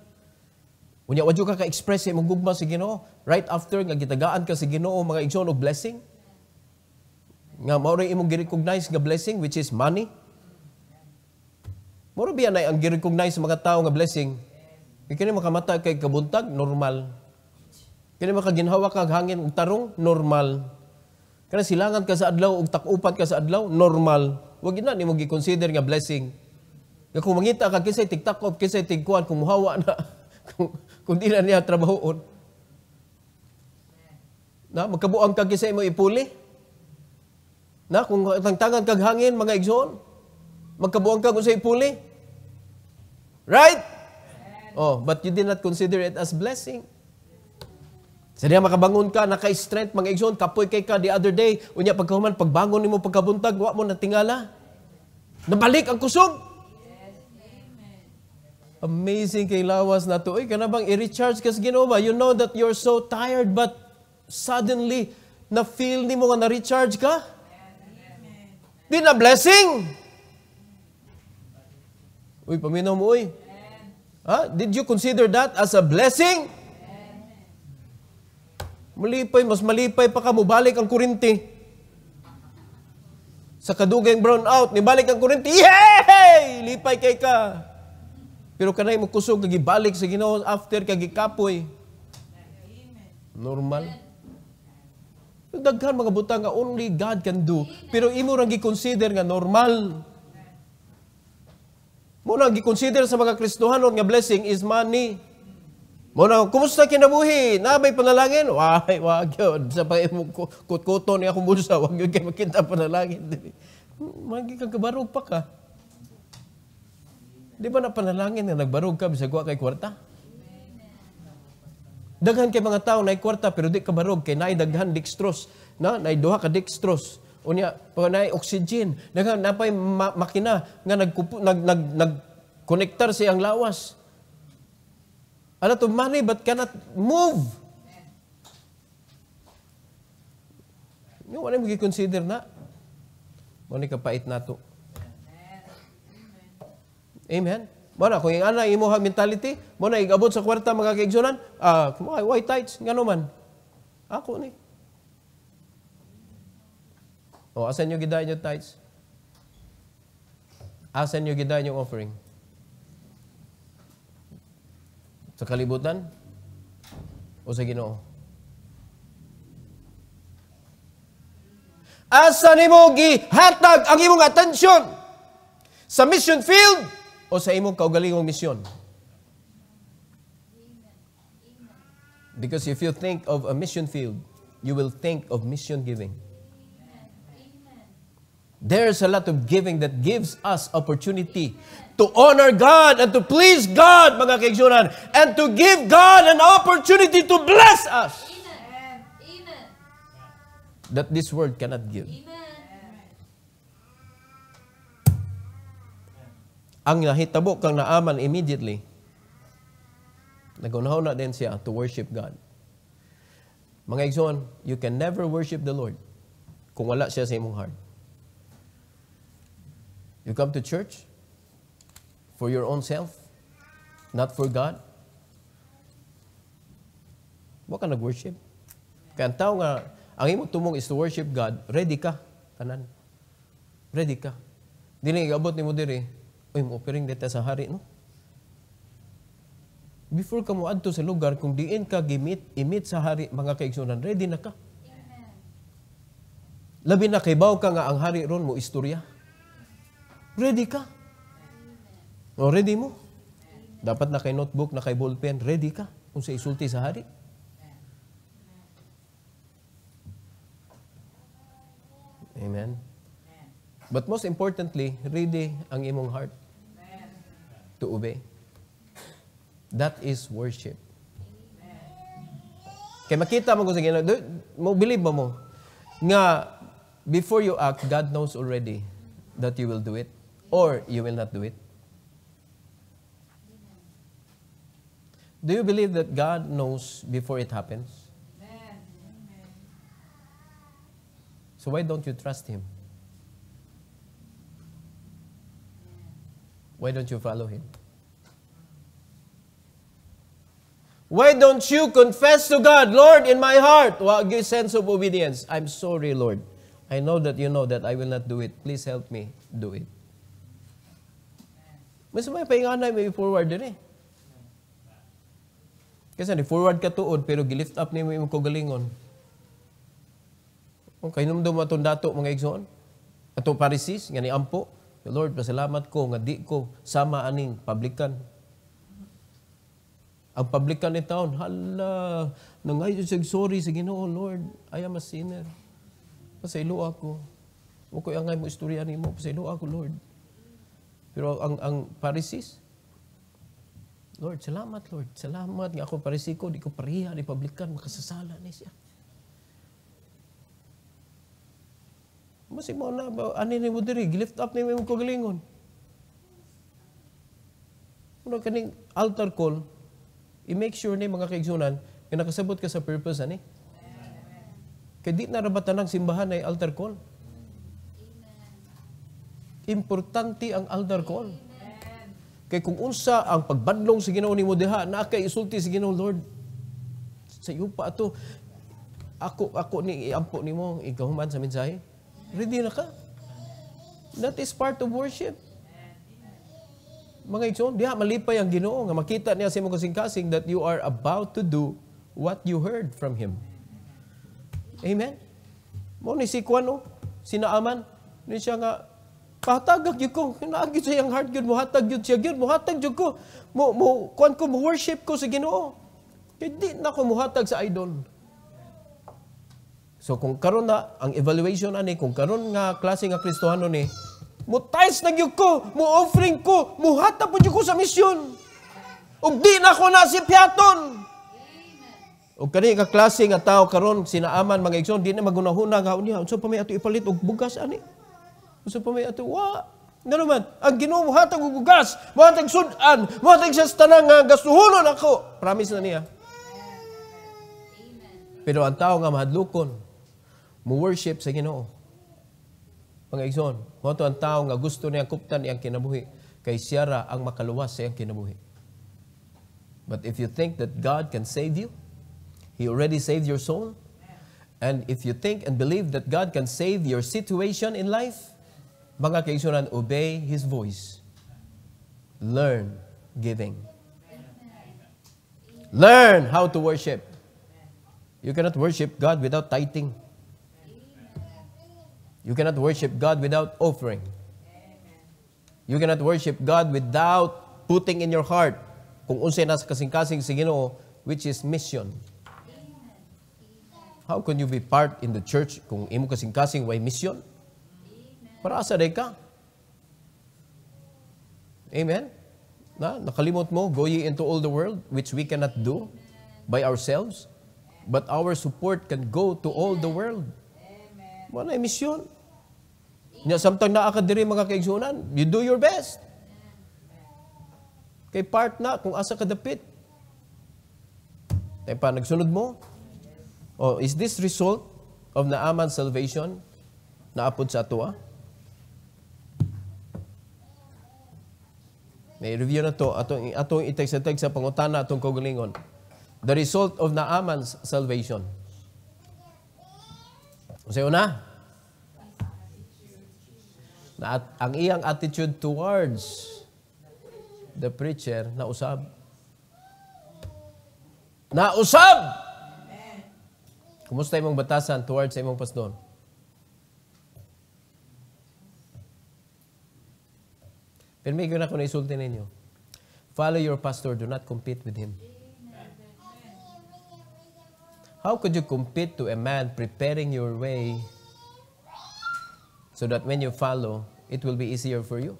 Unya wa ka ka-express sa imong gugma sa si Ginoo right after nga gitagaan ka sa si Ginoo mga igsoon og blessing. Nga mao imong gi-recognize nga blessing which is money. Moro biya na ang gi-recognize sa mga tawo nga blessing. Kini makamata kay kabuntag normal. Kini makaginhawa kag hangin og tarong normal. Kana silangan ka sa adlaw og takupat ka sa adlaw normal. Wa gid na nimo gi-consider nga blessing. Nga kung mangita ka kisay tigtakop, kisay tigkuan, kung muhawa na, (laughs) kung kung na niya trabahoon. Na, magkabuang kag sa imo ipuli. Na, kung tangtangan kag hangin, mga igsoon, magkabuang kag sa ipuli. Right? Oh, but you did not consider it as blessing. Sa diya makabangon ka, naka-strength, mga igsoon, kapoy kay ka the other day, unya pagkahuman, pagbangon nimo pagkabuntag, wa mo natingala. Nabalik ang kusog amazing kay lawas na to. Uy, kanabang i-recharge kasi Ginoo ba? You know that you're so tired but suddenly na feel nimo nga na-recharge ka? Amen. Di na blessing. Uy, paminaw mo uy. Ha? Did you consider that as a blessing? Malipay, mas malipay pa ka mo. ang kurinti. Sa kadugay brown out, nibalik ang kurinti. Yay! Lipay kay ka. Pero kanay mo kusog gibalik sa Ginoo after kagikapoy. Normal. Daghan mga butang nga only God can do. Pero imo rang gi-consider nga normal. Mo nang gi-consider sa mga Kristohanon nga blessing is money. Mo na, kumusta kinabuhi? Nabay panalangin? Why, Wa gyud Sa pa imong kutkuto niya akong bulsa, wa gyud kay makita panalangin. (laughs) Magi kang kabarog pa ka. Di ba panalangin na nagbarog ka bisag kay kwarta? Daghan kay mga tao na kwarta pero di kabarog kay naay daghan dextrose na naay duha ka dextrose unya pero naay oxygen daghan napay ma- makina nga nagkupo nag nag nag connectar sa ang lawas. Ano to money but cannot move. Yung wala mo consider na. Mo ni kapait nato. Amen? Mo na, kung ana imo ha mentality, mo na igabot sa kwarta mga kaigsunan, ah, uh, white tights? Nga man. Ako ni. O, asan nyo gidahin yung tithes? Asan nyo gidahin yung offering? Sa kalibutan? O sa ginoo? Asan nimo gihatag ang imong atensyon sa mission field? o sa imong kaugalingong misyon? Because if you think of a mission field, you will think of mission giving. There's a lot of giving that gives us opportunity to honor God and to please God, mga kaigsunan, and to give God an opportunity to bless us. That this world cannot give. Amen. ang nahitabo kang naaman immediately, nagunaw na din siya to worship God. Mga igsoon, you can never worship the Lord kung wala siya sa imong heart. You come to church for your own self, not for God. Wa ka nag-worship. Kaya ang tao nga, ang imong tumong is to worship God, ready ka. Tanan. Ready ka. Dili, abot ni mo diri, Uy, mupiring dito sa hari, no? Before ka mo adto sa lugar, kung diin ka gimit, imit sa hari, mga kaigsunan, ready na ka. Amen. Labi na kibaw ka nga ang hari ron mo istorya. Ready ka. O, oh, ready mo. Dapat na kay notebook, na kay ballpen, ready ka kung sa isulti sa hari. Amen. But most importantly, ready ang imong heart to obey. That is worship. Kaya makita mo kung sa Ginoo, mo believe ba mo nga before you act, God knows already that you will do it or you will not do it. Do you believe that God knows before it happens? Amen. So why don't you trust Him? Why don't you follow Him? Why don't you confess to God, Lord, in my heart? Well, give sense of obedience. I'm sorry, Lord. I know that you know that I will not do it. Please help me do it. Mas may na, may forward din eh. Kasi ni forward ka tuod, pero gilift up ni mo yung kagalingon. Kung kainom daw matundato mga igsoon, ato parisis, nga ni ampo, Lord, pasalamat ko nga di ko sama aning publican. Ang publican ni taon, hala, nangayon sig sorry sa Ginoo, Lord, I am a sinner. Pasaylo ako. Mo ko angay mo istorya nimo, pasaylo ako, Lord. Pero ang ang Pharisees, Lord, salamat, Lord. Salamat nga ako parisiko, di ko pariya, di publican, makasasala ni siya. Masibaw na ba? Ani ni mo diri, gilift up ni mo kagalingon. Muna kaning altar call, i-make sure ni mga kaigsunan, nga nakasabot ka sa purpose, ani? Kaya di narabatan ang simbahan ay altar call. Importante ang altar call. Kaya kung unsa ang pagbadlong sa ginawa ni mo diha, na kay isulti sa ginawa, Lord, sa iyo pa ito. Ako, ako ni, iampo ni mo, ikaw human sa mensahe. Ready na ka. That is part of worship. Mga igsoon, diha malipay ang Ginoo nga makita niya sa imong kasing-kasing that you are about to do what you heard from him. Amen. Mo ni si Kuano, sinaaman ni siya nga pahatagak gyud ko, kinaagi siya iyang heart gyud mo hatag gyud siya gyud, mo hatag gyud ko. Mo mo kuan ko mo worship ko sa Ginoo. Kay di na ko muhatag sa idol. So kung karon na ang evaluation ani kung karon nga klase nga Kristohano ni mo tithes na gyud ko, mo offering ko, mo hatag pud ko sa misyon. Ug di na ko na si piaton. Ug kani nga klase nga tao karon sinaaman mga igsoon di na magunahuna nga unya unsa pa may ato ipalit og bugas ani. Unsa pa may ato wa Nga man, ang ginoo hatag og bugas, mohatag sudan, mohatag sa tanang nga gastuhonon ako. Promise na niya. Pero ang tao nga mahadlokon, Mo-worship sa Ginoo. Mga igsoon, moto ang tao nga gusto niya kuptan iyang kinabuhi kay ang makaluwas sa iyang kinabuhi. But if you think that God can save you, He already saved your soul. And if you think and believe that God can save your situation in life, mga obey His voice. Learn giving. Learn how to worship. You cannot worship God without tithing. You cannot worship God without offering. You cannot worship God without putting in your heart kung unsay nasa kasing-kasing si Ginoo which is mission. How can you be part in the church kung imo kasing-kasing way mission? Para asa day ka. Amen. Na nakalimot mo go ye into all the world which we cannot do by ourselves, but our support can go to all the world. Amen. Wala eh, mission. Nya samtang naa ka diri mga kaigsoonan, you do your best. Kay part na kung asa ka dapit. Tay pa nagsunod mo. Oh, is this result of naaman salvation naapod sa atoa? Ah. May review na to atong atong i-text sa pangutana atong kaugalingon. The result of naaman's salvation. Unsay una? na at, ang iyang attitude towards the preacher na usab. Na usab! Kumusta imong batasan towards sa imong pastor? Pirmi ko na kung naisulti ninyo. Follow your pastor. Do not compete with him. How could you compete to a man preparing your way so that when you follow, it will be easier for you.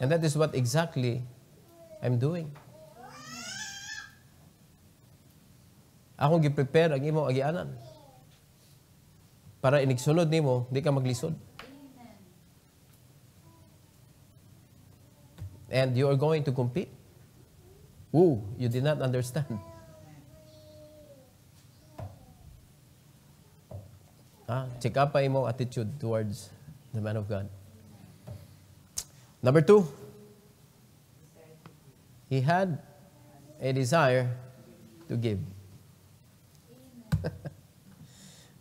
And that is what exactly I'm doing. Akong gi-prepare ang imong agianan para inigsunod nimo, di ka maglisod. And you are going to compete? Ooh, you did not understand. Ah, Check up pa imong attitude towards the man of God. Number two, he had a desire to give. (laughs)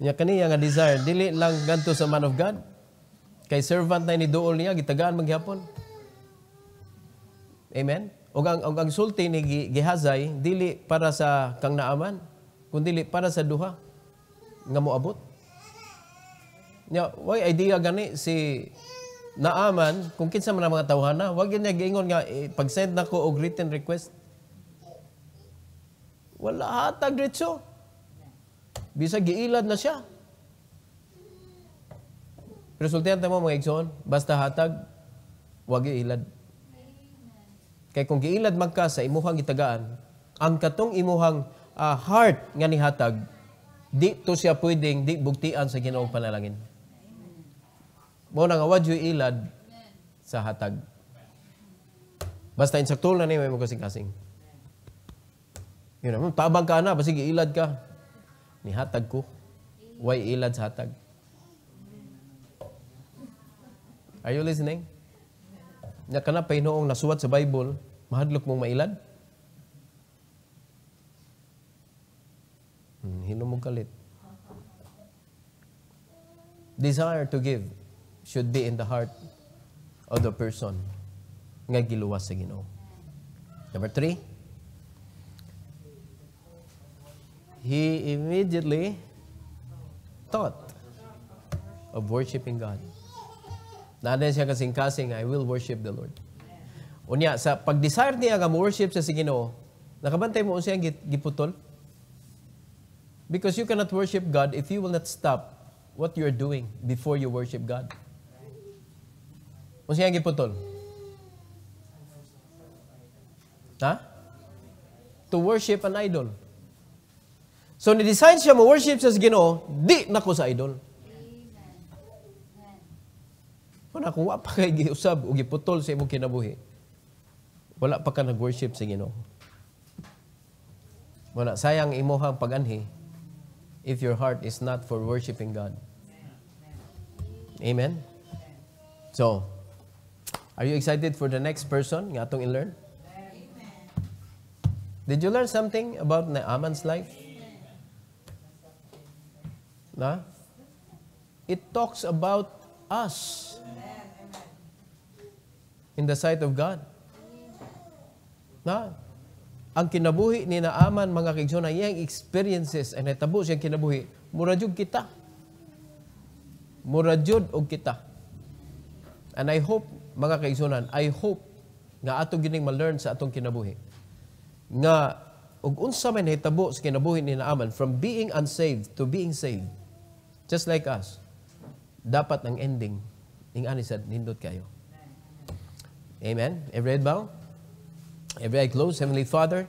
niya kaniya nga desire, dili lang ganto sa man of God. Kay servant na ni dool niya, gitagaan maghapon. Amen? O ang, og ang sulti ni Gihazay, dili para sa kang naaman, kundi para sa duha nga moabot. Nya, why idea gani si naaman kung kinsa man ang mga tawhana, wag yun niya giingon nga eh, pag-send na ko og written request. Wala hatag diretso. Bisa giilad na siya. Resultante sultihan mo mga igsoon, basta hatag, wag ilad. Kay kung giilad magka sa imuhang itagaan, ang katong imuhang uh, heart nga ni hatag, di to siya pwedeng di buktian sa Ginoong panalangin. Mao na nga wadyo ilad sa hatag. Basta insaktol na ni may kasing-kasing. Yun naman, tabang ka na, basig ilad ka. Ni hatag ko. Way ilad sa hatag. Are you listening? Nga kana pa inoong nasuwat sa Bible, mahadlok mong mailad? Hmm, hilo kalit. Desire to give should be in the heart of the person nga giluwas sa Ginoo. Number three, he immediately thought of worshiping God. Nanan siya kasing-kasing, I will worship the Lord. Unya, sa pag-desire niya nga worship sa si Ginoo, nakabantay mo siya giputol? Because you cannot worship God if you will not stop what you're doing before you worship God. Kung siya giputol? Ha? To worship an idol. So, ni-design siya mo-worship sa Ginoo, di ko sa idol. Amen. Kung nakuha pa kay giusab o giputol sa imong kinabuhi, wala pa ka nag-worship sa gino. Wala, sayang imuhang pag-anhi if your heart is not for worshiping God. Amen? So, Are you excited for the next person nga atong i-learn? Did you learn something about Naaman's life? Na? It talks about us in the sight of God. Na? Ang kinabuhi ni Naaman, mga kaigsyon, ang iyang experiences, ay natabo siyang kinabuhi, Murajud kita. Murajud og kita. And I hope mga kaigsoonan, I hope nga ato gining ma-learn sa atong kinabuhi. Nga og unsa man hitabo sa kinabuhi ni naaman from being unsaved to being saved. Just like us. Dapat ang ending ning ani sad nindot kayo. Amen. Every head bow. Every eye close. Heavenly Father,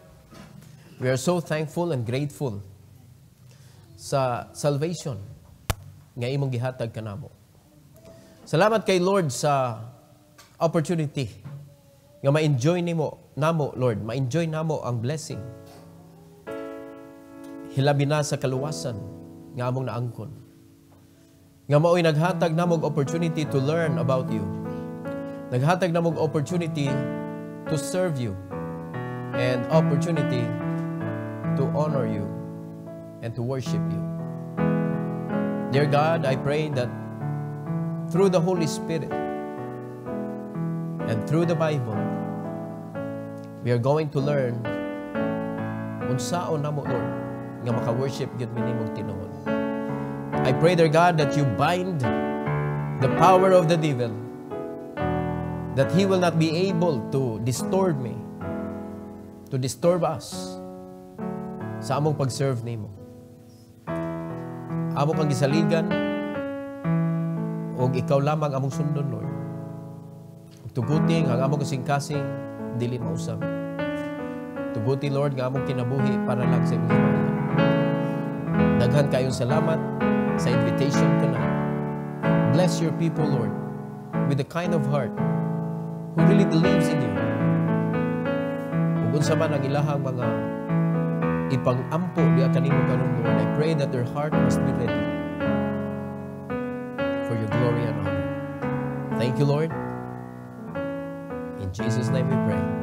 we are so thankful and grateful sa salvation nga imong gihatag kanamo. Salamat kay Lord sa opportunity nga ma-enjoy nimo namo Lord, ma-enjoy namo ang blessing. Hilabi na sa kaluwasan nga among naangkon. Nga maoy naghatag namog opportunity to learn about you. Naghatag namog opportunity to serve you and opportunity to honor you and to worship you. Dear God, I pray that through the Holy Spirit, And through the Bible, we are going to learn unsaon namo mo, Lord, nga maka-worship gyud yun minimong tinuod. I pray, dear God, that you bind the power of the devil, that he will not be able to disturb me, to disturb us sa among pag-serve nimo. Amo kang gisaligan, og ikaw lamang among sundon, Lord. Tuguti nga among kasing-kasing dili mausab. Tuguti Lord nga among kinabuhi para lang sa imong pamilya. Daghan kayong salamat sa invitation ko na. Bless your people, Lord, with the kind of heart who really believes in you. Kung sa man ang ilahang mga ipang-ampo di kanimo karon Lord, I pray that their heart must be ready for your glory and honor. Thank you, Lord. In Jesus' name we pray.